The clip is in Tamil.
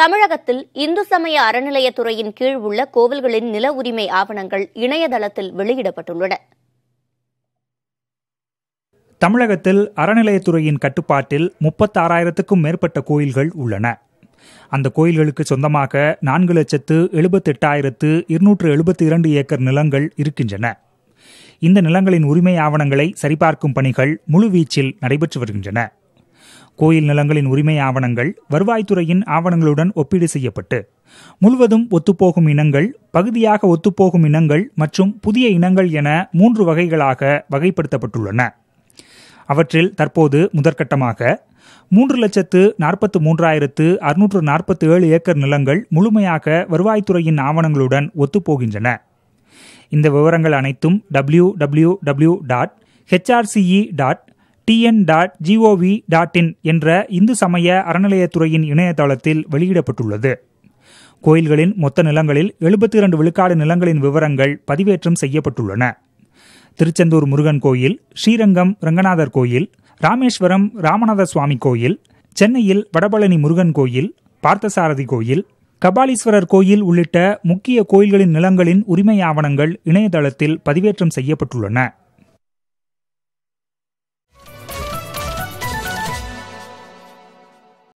தமிழகத்தில் இந்து சமய அறநிலையத்துறையின் கீழ் உள்ள கோவில்களின் நில உரிமை ஆவணங்கள் இணையதளத்தில் வெளியிடப்பட்டுள்ளன தமிழகத்தில் அறநிலையத்துறையின் கட்டுப்பாட்டில் முப்பத்தாறாயிரத்துக்கும் மேற்பட்ட கோயில்கள் உள்ளன அந்த கோயில்களுக்கு சொந்தமாக நான்கு லட்சத்து எழுபத்தெட்டாயிரத்து இருநூற்று எழுபத்தி இரண்டு ஏக்கர் நிலங்கள் இருக்கின்றன இந்த நிலங்களின் உரிமை ஆவணங்களை சரிபார்க்கும் பணிகள் முழுவீச்சில் நடைபெற்று வருகின்றன கோயில் நிலங்களின் உரிமை ஆவணங்கள் வருவாய்த்துறையின் ஆவணங்களுடன் ஒப்பீடு செய்யப்பட்டு முழுவதும் ஒத்துப்போகும் இனங்கள் பகுதியாக ஒத்துப்போகும் இனங்கள் மற்றும் புதிய இனங்கள் என மூன்று வகைகளாக வகைப்படுத்தப்பட்டுள்ளன அவற்றில் தற்போது முதற்கட்டமாக மூன்று லட்சத்து நாற்பத்து மூன்றாயிரத்து அறுநூற்று நாற்பத்தி ஏழு ஏக்கர் நிலங்கள் முழுமையாக வருவாய்த்துறையின் ஆவணங்களுடன் ஒத்துப்போகின்றன இந்த விவரங்கள் அனைத்தும் W W W dot HRCE dot TN dot GOV dot in என்ற இந்து சமய அறநிலையத்துறையின் இணையதளத்தில் வெளியிடப்பட்டுள்ளது கோயில்களின் மொத்த நிலங்களில் எழுபத்தி இரண்டு விழுக்காடு நிலங்களின் விவரங்கள் பதிவேற்றம் செய்யப்பட்டுள்ளன திருச்செந்தூர் முருகன் கோயில் ஸ்ரீரங்கம் ரங்கநாதர் கோயில் ராமேஸ்வரம் ராமநாத சுவாமி கோயில் சென்னையில் வடபழனி முருகன் கோயில் பார்த்தசாரதி கோயில் கபாலீஸ்வரர் கோயில் உள்ளிட்ட முக்கிய கோயில்களின் நிலங்களின் உரிமை ஆவணங்கள் இணையதளத்தில் பதிவேற்றம் செய்யப்பட்டுள்ளன